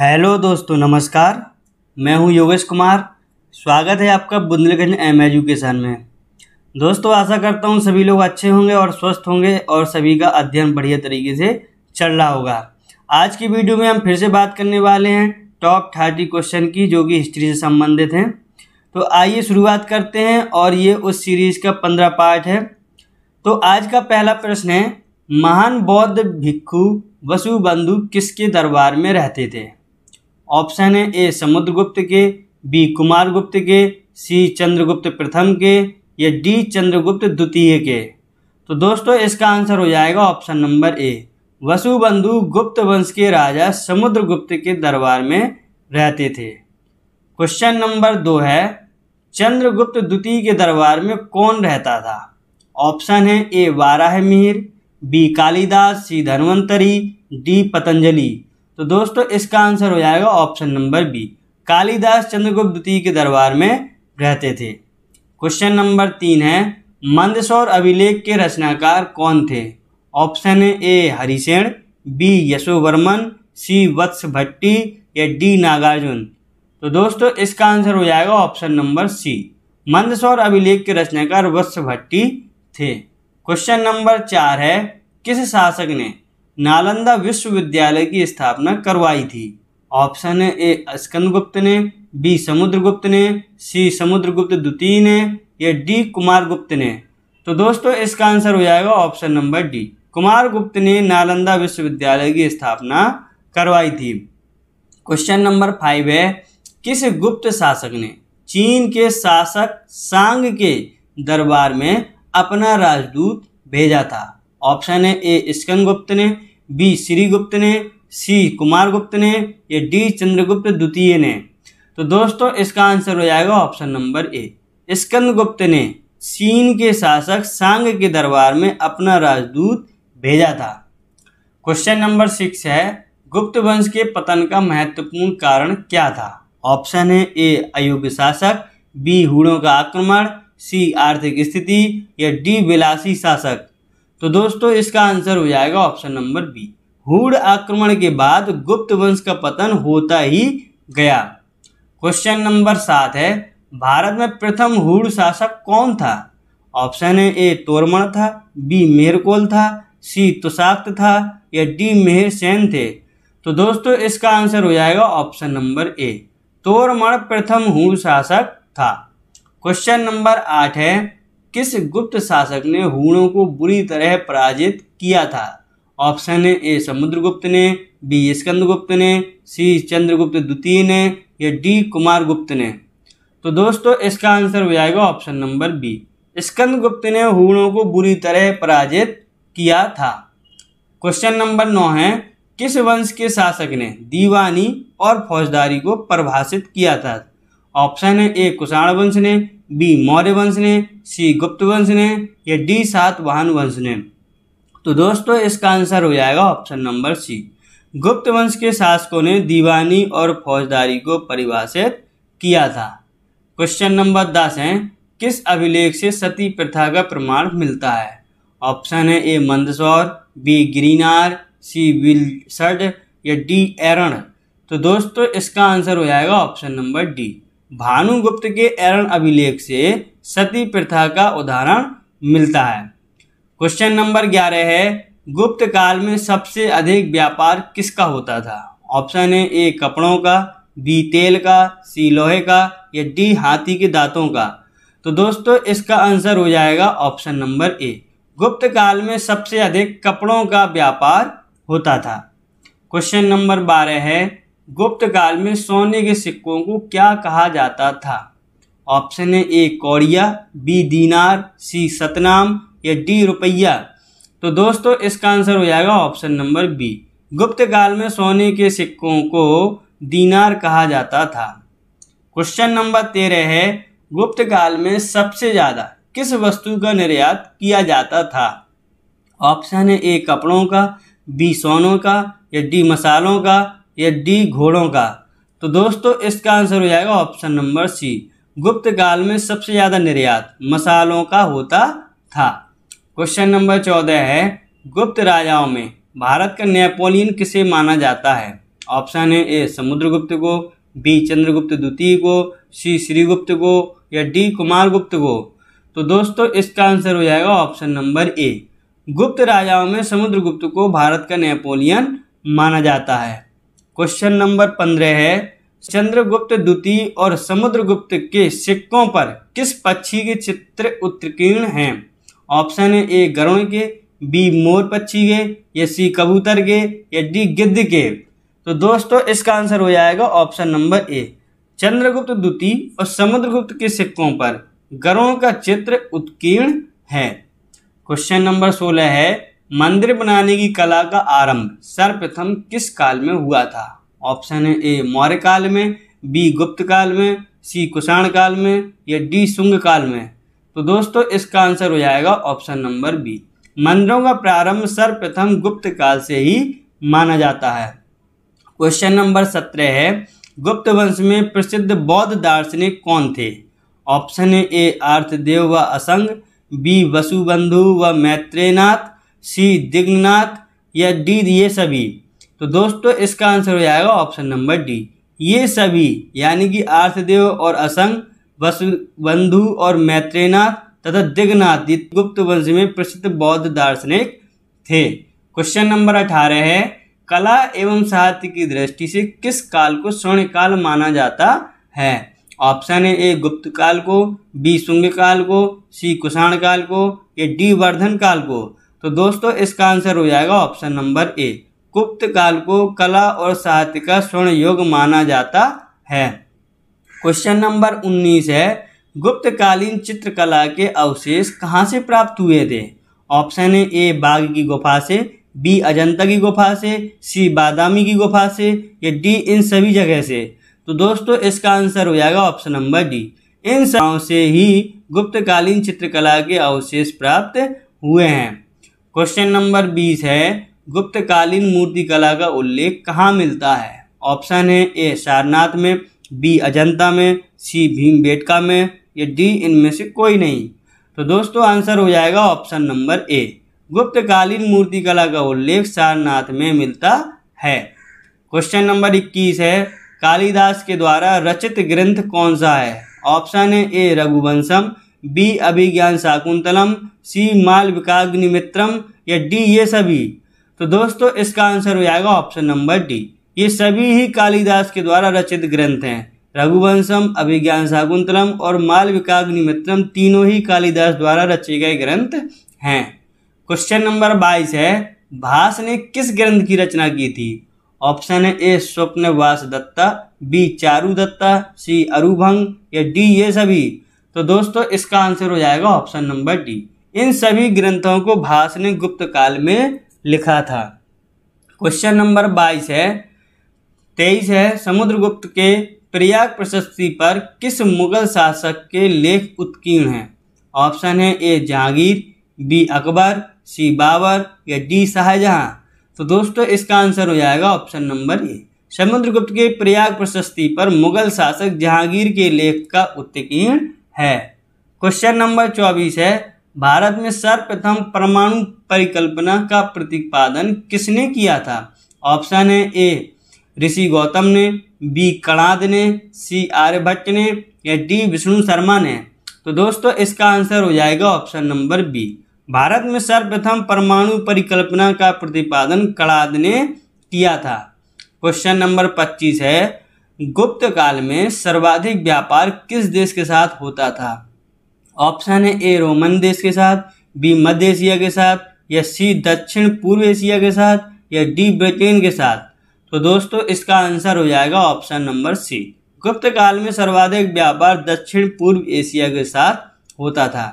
hello दोस्तों नमस्कार मैं हूं योगेश कुमार स्वागत है आपका बुंदेलगंज एम एजुकेशन में दोस्तों आशा करता हूं सभी लोग अच्छे होंगे और स्वस्थ होंगे और सभी का अध्ययन बढ़िया तरीके से चल रहा होगा आज की वीडियो में हम फिर से बात करने वाले हैं टॉप थर्टी क्वेश्चन की जो कि हिस्ट्री से संबंधित हैं तो आइए शुरुआत करते हैं और ये उस सीरीज़ का पंद्रह पार्ट है तो आज का पहला प्रश्न है महान बौद्ध भिक्खु वसुबंधु किसके दरबार में रहते थे ऑप्शन है ए समुद्रगुप्त के बी कुमारगुप्त के सी चंद्रगुप्त प्रथम के या डी चंद्रगुप्त द्वितीय के तो दोस्तों इसका आंसर हो जाएगा ऑप्शन नंबर ए वसुबंधु गुप्त वंश के राजा समुद्रगुप्त के दरबार में रहते थे क्वेश्चन नंबर दो है चंद्रगुप्त द्वितीय के दरबार में कौन रहता था ऑप्शन है A Varaha Mihir B Kalidas C Dhanvantari D Patanjali तो दोस्तों इसका आंसर हो जाएगा option number B Kalidas Chandragupta द्वितीय के दरबार में रहते थे क्वेश्चन नंबर तीन है मंदसौर अभिलेख के रचनाकार कौन थे option A Harisena B Yashovarman C Vatsa Bhatti या डी नागार्जुन तो दोस्तों इसका आंसर हो जाएगा ऑप्शन नंबर सी मंदसौर अभिलेख के रचनाकार वत्स भट्टी थे क्वेश्चन नंबर चार है किस शासक ने नालंदा विश्वविद्यालय की स्थापना करवाई थी ऑप्शन ए स्कंदगुप्त ने बी समुद्रगुप्त ने सी समुद्रगुप्त द्वितीय ने या डी कुमार गुप्त ने तो दोस्तों इसका आंसर हो जाएगा ऑप्शन नंबर डी कुमार गुप्त ने नालंदा विश्वविद्यालय की स्थापना करवाई थी क्वेश्चन नंबर फाइव है किस गुप्त शासक ने चीन के शासक सांग के दरबार में अपना राजदूत भेजा था ऑप्शन है ए स्कंदगुप्त ने बी श्री गुप्त ने सी कुमार गुप्त ने या डी चंद्रगुप्त द्वितीय ने तो दोस्तों इसका आंसर हो जाएगा ऑप्शन नंबर ए स्कंद गुप्त ने चीन के शासक सांग के दरबार में अपना राजदूत भेजा था क्वेश्चन नंबर सिक्स है गुप्त वंश के पतन का महत्वपूर्ण कारण क्या था ऑप्शन है ए अयोग्य शासक बी हुड़ों का आक्रमण सी आर्थिक स्थिति या डी विलासी शासक तो दोस्तों इसका आंसर हो जाएगा ऑप्शन नंबर बी हुड आक्रमण के बाद गुप्त वंश का पतन होता ही गया क्वेश्चन नंबर सात है भारत में प्रथम हुड शासक कौन था ऑप्शन ए तोरमण था बी मेहरकोल था सी तुषाक्त था या डी मेहर सेन थे तो दोस्तों इसका आंसर हो जाएगा ऑप्शन नंबर ए तोरमण प्रथम हुड शासक था क्वेश्चन नंबर आठ है किस गुप्त शासक ने हूणों को बुरी तरह पराजित किया था ऑप्शन ए समुद्रगुप्त ने बी स्कंदगुप्त ने सी चंद्रगुप्त द्वितीय ने या डी कुमार गुप्त ने तो दोस्तों इसका आंसर हो जाएगा ऑप्शन नंबर बी स्कंदगुप्त ने हूणों को बुरी तरह पराजित किया था क्वेश्चन नंबर नौ है किस वंश के शासक ने दीवानी और फौजदारी को परिभाषित किया था ऑप्शन है ए कुषाण वंश ने बी मौर्य वंश ने सी गुप्त वंश ने या डी सात वाहन वंश ने तो दोस्तों इसका आंसर हो जाएगा ऑप्शन नंबर सी गुप्त वंश के शासकों ने दीवानी और फौजदारी को परिभाषित किया था क्वेश्चन नंबर दस है किस अभिलेख से सती प्रथा का प्रमाण मिलता है ऑप्शन है ए मंदसौर बी ग्रीनार सी विलसड या डी एरण तो दोस्तों इसका आंसर हो जाएगा ऑप्शन नंबर डी भानुगुप्त के एरण अभिलेख से सती प्रथा का उदाहरण मिलता है क्वेश्चन नंबर ग्यारह है गुप्त काल में सबसे अधिक व्यापार किसका होता था ऑप्शन है ए कपड़ों का बी तेल का सी लोहे का या डी हाथी के दांतों का तो दोस्तों इसका आंसर हो जाएगा ऑप्शन नंबर ए गुप्त काल में सबसे अधिक कपड़ों का व्यापार होता था क्वेश्चन नंबर बारह है गुप्त काल में सोने के सिक्कों को क्या कहा जाता था ऑप्शन है ए कौड़िया बी दीनार सी सतनाम या डी रुपया तो दोस्तों इसका आंसर हो जाएगा ऑप्शन नंबर बी गुप्त काल में सोने के सिक्कों को दीनार कहा जाता था क्वेश्चन नंबर तेरह है गुप्त काल में सबसे ज़्यादा किस वस्तु का निर्यात किया जाता था ऑप्शन है ए कपड़ों का बी सोनों का या डी मसालों का या डी घोड़ों का तो दोस्तों इसका आंसर हो जाएगा ऑप्शन नंबर सी गुप्त काल में सबसे ज़्यादा निर्यात मसालों का होता था क्वेश्चन नंबर चौदह है गुप्त राजाओं में भारत का नेपोलियन किसे माना जाता है ऑप्शन है ए समुद्रगुप्त को बी चंद्रगुप्त द्वितीय को सी श्रीगुप्त को या डी कुमारगुप्त को तो दोस्तों इसका आंसर हो जाएगा ऑप्शन नंबर ए गुप्त राजाओं में समुद्रगुप्त को भारत का नेपोलियन माना जाता है क्वेश्चन नंबर पंद्रह है चंद्रगुप्त द्वितीय और समुद्रगुप्त के सिक्कों पर किस पक्षी के चित्र उत्कीर्ण हैं ऑप्शन है ए गरुण के बी मोर पक्षी के या सी कबूतर के या डी गिद्ध के तो दोस्तों इसका आंसर हो जाएगा ऑप्शन नंबर ए चंद्रगुप्त द्वितीय और समुद्रगुप्त के सिक्कों पर गरुण का चित्र उत्कीर्ण है क्वेश्चन नंबर सोलह है मंदिर बनाने की कला का आरंभ सर्वप्रथम किस काल में हुआ था ऑप्शन है ए मौर्य काल में बी गुप्त काल में सी कुषाण काल में या डी शुंग काल में तो दोस्तों इसका आंसर हो जाएगा ऑप्शन नंबर बी मंदिरों का प्रारंभ सर्वप्रथम गुप्त काल से ही माना जाता है क्वेश्चन नंबर सत्रह है गुप्त वंश में प्रसिद्ध बौद्ध दार्शनिक कौन थे ऑप्शन ए आर्थदेव व असंग बी वसुबंधु व मैत्रेनाथ सी दिग्नाथ या डी ये सभी तो दोस्तों इसका आंसर हो जाएगा ऑप्शन नंबर डी ये सभी यानी कि आर्थदेव और असंग बंधु और मैत्रेनाथ तथा दिग्नाथ ये गुप्त वंश में प्रसिद्ध बौद्ध दार्शनिक थे क्वेश्चन नंबर अठारह है कला एवं साहित्य की दृष्टि से किस काल को स्वर्ण काल माना जाता है ऑप्शन है ए गुप्त काल को बी शुंग काल को सी कुषाण काल को या डी वर्धन काल को तो दोस्तों इसका आंसर हो जाएगा ऑप्शन नंबर ए गुप्त काल को कला और साहित्य का स्वर्ण युग माना जाता है क्वेश्चन नंबर उन्नीस है गुप्तकालीन चित्रकला के अवशेष कहाँ से प्राप्त हुए थे ऑप्शन है ए बाघ की गुफा से बी अजंता की गुफा से सी बादामी की गुफा से या डी इन सभी जगह से तो दोस्तों इसका आंसर हो जाएगा ऑप्शन नंबर डी इन सब से ही गुप्तकालीन चित्रकला के अवशेष प्राप्त हुए हैं क्वेश्चन नंबर बीस है गुप्तकालीन मूर्तिकला का उल्लेख कहाँ मिलता है ऑप्शन है ए सारनाथ में बी अजंता में सी भीमबेटका में या डी इनमें से कोई नहीं तो दोस्तों आंसर हो जाएगा ऑप्शन नंबर ए गुप्तकालीन मूर्तिकला का उल्लेख सारनाथ में मिलता है क्वेश्चन नंबर इक्कीस है कालिदास के द्वारा रचित ग्रंथ कौन सा है ऑप्शन है A Raghuvamsham B Abhijnana Shakuntalam C Malavikagnimitram या डी ये सभी तो दोस्तों इसका आंसर हो जाएगा ऑप्शन नंबर डी ये सभी ही कालिदास के द्वारा रचित ग्रंथ हैं रघुवंशम अभिज्ञान शाकुंतलम और माल विकाग्निमित्रम तीनों ही कालिदास द्वारा रचे गए ग्रंथ हैं क्वेश्चन नंबर बाईस है भास ने किस ग्रंथ की रचना की थी ऑप्शन है A Swapnavasavadatta B Charudatta C Urubhanga या डी ये सभी तो दोस्तों इसका आंसर हो जाएगा ऑप्शन नंबर डी इन सभी ग्रंथों को भास ने गुप्त काल में लिखा था क्वेश्चन नंबर बाईस है तेईस है समुद्रगुप्त के प्रयाग प्रशस्ति पर किस मुगल शासक के लेख उत्कीर्ण हैं ऑप्शन है A Jahangir B Akbar C Babur या डी शाहजहां तो दोस्तों इसका आंसर हो जाएगा ऑप्शन नंबर ए समुद्रगुप्त के प्रयाग प्रशस्ति पर मुगल शासक जहांगीर के लेख का उत्कीर्ण है क्वेश्चन नंबर चौबीस है भारत में सर्वप्रथम परमाणु परिकल्पना का प्रतिपादन किसने किया था ऑप्शन है ए ऋषि गौतम ने बी कणाद ने सी आर्यभट्ट ने या डी विष्णु शर्मा ने तो दोस्तों इसका आंसर हो जाएगा ऑप्शन नंबर बी भारत में सर्वप्रथम परमाणु परिकल्पना का प्रतिपादन कणाद ने किया था क्वेश्चन नंबर पच्चीस है गुप्त काल में सर्वाधिक व्यापार किस देश के साथ होता था ऑप्शन है ए रोमन देश के साथ बी मध्य एशिया के साथ या सी दक्षिण पूर्व एशिया के साथ या डी ब्रिटेन के साथ तो दोस्तों इसका आंसर हो जाएगा ऑप्शन नंबर सी गुप्त काल में सर्वाधिक व्यापार दक्षिण पूर्व एशिया के साथ होता था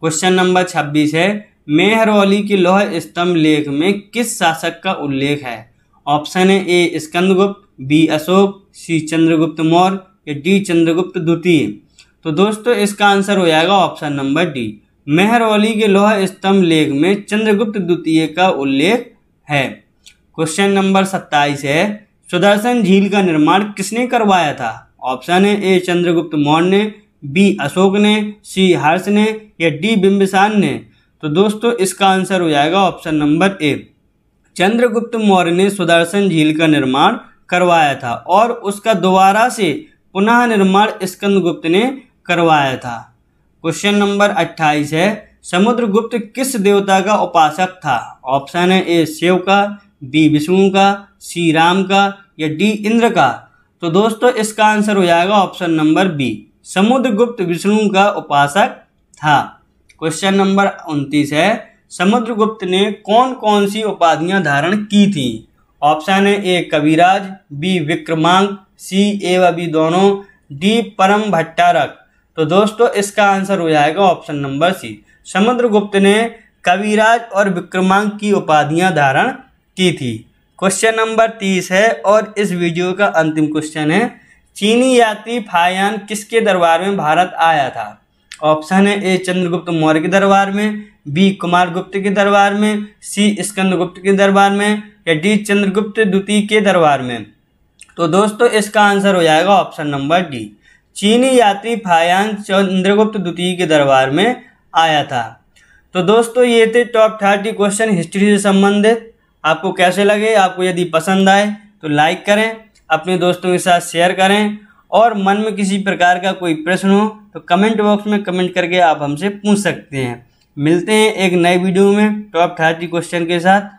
क्वेश्चन नंबर छब्बीस है मेहरौली की लोह स्तंभ लेख में किस शासक का उल्लेख है ऑप्शन है A Skandagupta B Ashoka C Chandragupta Maurya या डी चंद्रगुप्त द्वितीय तो दोस्तों इसका आंसर हो जाएगा ऑप्शन नंबर डी मेहरौली के लोह स्तंभ लेख में चंद्रगुप्त द्वितीय का उल्लेख है क्वेश्चन नंबर सत्ताईस है सुदर्शन झील का निर्माण किसने करवाया था ऑप्शन है ए चंद्रगुप्त मौर्य ने बी अशोक ने सी हर्ष ने या डी बिंबिसार ने तो दोस्तों इसका आंसर हो जाएगा option number A Chandragupta Maurya ने सुदर्शन झील का निर्माण करवाया था और उसका दोबारा से पुनः निर्माण स्कंदगुप्त ने करवाया था क्वेश्चन नंबर 28 है समुद्रगुप्त किस देवता का उपासक था ऑप्शन है ए शिव का बी विष्णु का सी राम का या डी इंद्र का तो दोस्तों इसका आंसर हो जाएगा option number B Samudragupta Vishnu का उपासक था क्वेश्चन नंबर उनतीस है समुद्रगुप्त ने कौन कौन सी उपाधियां धारण की थी ऑप्शन है ए कविराज बी विक्रमांक सी ए व बी दोनों डी परम भट्टारक तो दोस्तों इसका आंसर हो जाएगा ऑप्शन नंबर सी समुद्रगुप्त ने कविराज और विक्रमांक की उपाधियां धारण की थी क्वेश्चन नंबर तीस है और इस वीडियो का अंतिम क्वेश्चन है चीनी यात्री फायान किसके दरबार में भारत आया था ऑप्शन है ए चंद्रगुप्त मौर्य के दरबार में बी कुमार गुप्त के दरबार में सी स्कंदगुप्त के दरबार में डी चंद्रगुप्त द्वितीय के दरबार में तो दोस्तों इसका आंसर हो जाएगा ऑप्शन नंबर डी चीनी यात्री फायान चंद्रगुप्त द्वितीय के दरबार में आया था तो दोस्तों ये थे टॉप थर्टी क्वेश्चन हिस्ट्री से संबंधित आपको कैसे लगे आपको यदि पसंद आए तो लाइक करें अपने दोस्तों के साथ शेयर करें और मन में किसी प्रकार का कोई प्रश्न हो तो कमेंट बॉक्स में कमेंट करके आप हमसे पूछ सकते हैं मिलते हैं एक नए वीडियो में टॉप थर्टी क्वेश्चन के साथ